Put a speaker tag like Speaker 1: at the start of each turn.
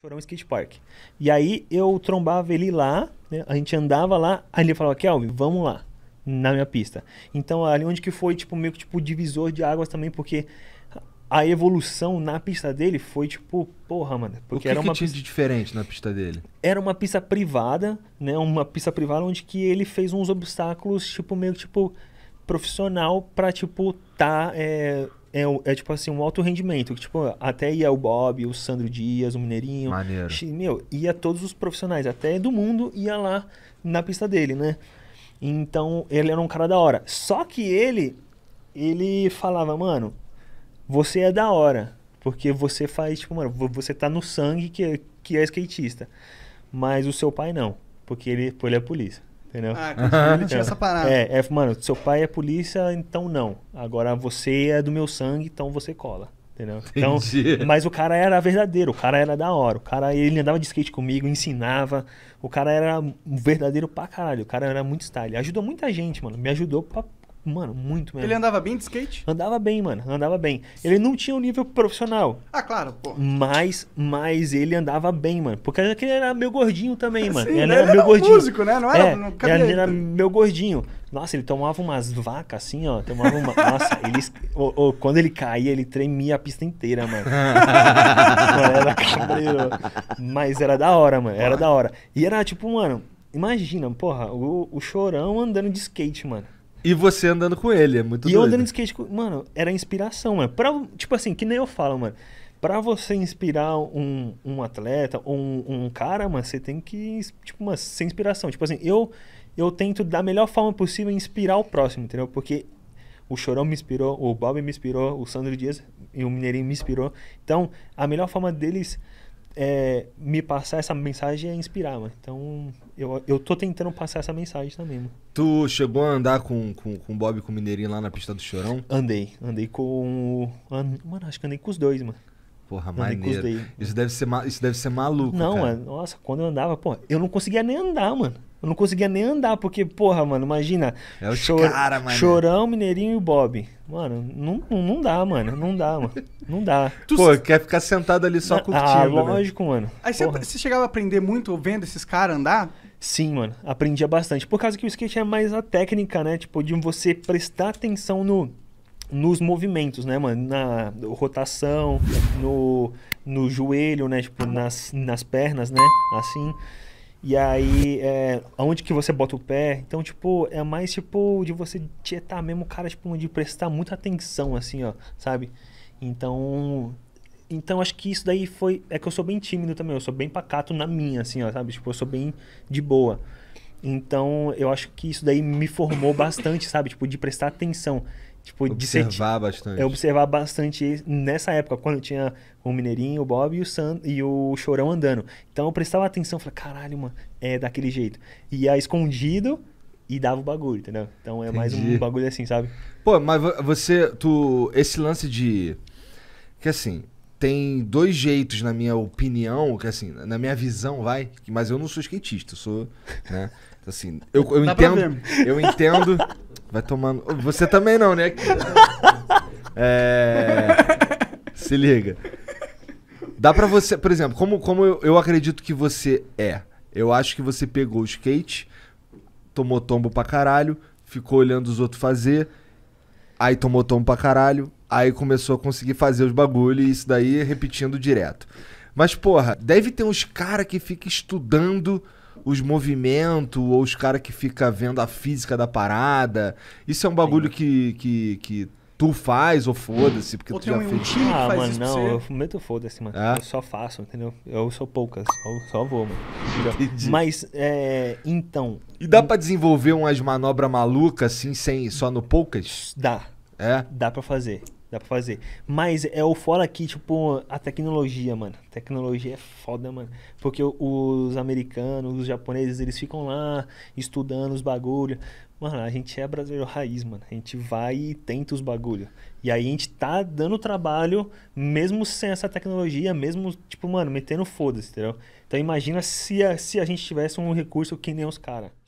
Speaker 1: Chorão Skate Park. E aí eu trombava ele lá, né? a gente andava lá, aí ele falava, Kelvin, vamos lá, na minha pista. Então ali onde que foi, tipo, meio que tipo divisor de águas também, porque a evolução na pista dele foi tipo, porra, mano. Porque que era uma que tinha pista... de
Speaker 2: diferente na pista dele?
Speaker 1: Era uma pista privada, né? Uma pista privada onde que ele fez uns obstáculos, tipo, meio tipo profissional pra, tipo, tá é, é, é tipo assim, um alto rendimento. Que, tipo, até ia o Bob, o Sandro Dias, o Mineirinho. Maneiro. Meu, ia todos os profissionais, até do mundo, ia lá na pista dele, né? Então, ele era um cara da hora. Só que ele, ele falava, mano, você é da hora. Porque você faz, tipo, mano, você tá no sangue que, é, que é skatista. Mas o seu pai não, porque ele, ele é polícia. Entendeu? Ah, ele tinha essa parada. É, é, mano, seu pai é polícia, então não. Agora você é do meu sangue, então você cola. Entendeu? Então, mas o cara era verdadeiro, o cara era da hora. O cara, ele andava de skate comigo, ensinava. O cara era um verdadeiro pra caralho. O cara era muito style. Ajudou muita gente, mano. Me ajudou pra mano, muito mesmo. Ele andava bem de skate? Andava bem, mano, andava bem. Ele não tinha um nível profissional. Ah, claro, pô. Mas, mas ele andava bem, mano. Porque ele era meu gordinho também, mano. Sim, ele, né? era ele meu era gordinho. músico, né? Não era, é, não ele era meu gordinho. Nossa, ele tomava umas vacas assim, ó. Tomava uma. Nossa, ele. Oh, oh, quando ele caía, ele tremia a pista inteira, mano. mano era cabreiro. Mas era da hora, mano. Era da hora. E era tipo, mano, imagina, porra, o, o chorão andando de skate, mano. E você andando com ele, é muito e doido. E eu andando de skate, mano, era inspiração, mano. Pra, tipo assim, que nem eu falo, mano. Pra você inspirar um, um atleta ou um, um, cara, mano, você tem que, tipo, uma, ser inspiração. Tipo assim, eu, eu tento da melhor forma possível inspirar o próximo, entendeu? Porque o Chorão me inspirou, o Bob me inspirou, o Sandro Dias e o Mineirinho me inspirou. Então, a melhor forma deles é, me passar essa mensagem é inspirar, mano. Então, eu, eu tô tentando passar essa mensagem também, mano.
Speaker 2: Tu chegou a andar com, com, com o Bob e com o Mineirinho lá na pista do Chorão? Andei. Andei com...
Speaker 1: Mano, acho que andei com os dois, mano.
Speaker 2: Porra, andei maneiro. Isso deve ser, isso deve ser maluco, Não, cara. mano.
Speaker 1: Nossa, quando eu andava, pô, eu não conseguia nem andar, mano. Eu não conseguia nem andar, porque, porra, mano, imagina. É o chor... cara, mano. Chorão, Mineirinho e Bob. Mano, não, não dá, mano.
Speaker 2: Não dá, mano. Não dá. Tu Pô, se... quer ficar sentado ali só ah, curtindo. Ah, lógico, né? mano.
Speaker 1: Aí você, você chegava a aprender muito vendo esses caras andar? Sim, mano. Aprendia bastante. Por causa que o skate é mais a técnica, né? Tipo, de você prestar atenção no, nos movimentos, né, mano? Na rotação, no, no joelho, né? Tipo, nas, nas pernas, né? Assim. E aí, é, aonde que você bota o pé? Então, tipo, é mais tipo de você tietar mesmo o cara, tipo, de prestar muita atenção, assim, ó, sabe? Então. Então, acho que isso daí foi. É que eu sou bem tímido também, eu sou bem pacato na minha, assim, ó, sabe? Tipo, eu sou bem de boa. Então, eu acho que isso daí me formou bastante, sabe? Tipo, de prestar atenção. Tipo, observar bastante. é observar bastante nessa época, quando tinha o Mineirinho, o Bob e o, San... e o Chorão andando. Então eu prestava atenção, falei, caralho, mano, é daquele jeito. Ia escondido
Speaker 2: e dava o bagulho, entendeu? Então é Entendi. mais um bagulho assim, sabe? Pô, mas você, tu, esse lance de. Que assim, tem dois jeitos, na minha opinião, que assim, na minha visão, vai, mas eu não sou skatista, eu sou. Né? Assim, eu, eu entendo. Eu entendo. Vai tomando. Você também não, né? É. Se liga. Dá pra você. Por exemplo, como, como eu, eu acredito que você é. Eu acho que você pegou o skate, tomou tombo pra caralho, ficou olhando os outros fazer, aí tomou tombo pra caralho, aí começou a conseguir fazer os bagulhos e isso daí repetindo direto. Mas, porra, deve ter uns cara que fica estudando os movimentos ou os caras que fica vendo a física da parada. Isso é um bagulho que, que, que tu faz ou foda-se, porque ou tu tem já um fez. Time ah, mano, não, eu
Speaker 1: meto foda-se, mano. É?
Speaker 2: Eu só faço, entendeu? Eu sou poucas, eu só vou, mano. Entendi. Mas, é, então... E dá em... pra desenvolver umas manobras malucas, assim, sem, só no poucas? Dá. É? Dá pra fazer.
Speaker 1: Dá pra fazer. Mas é o fora aqui, tipo, a tecnologia, mano. A tecnologia é foda, mano. Porque os americanos, os japoneses, eles ficam lá estudando os bagulho. Mano, a gente é brasileiro raiz, mano. A gente vai e tenta os bagulho. E aí a gente tá dando trabalho, mesmo sem essa tecnologia, mesmo, tipo, mano, metendo foda-se, entendeu? Então imagina se a, se a gente tivesse um recurso que nem os caras.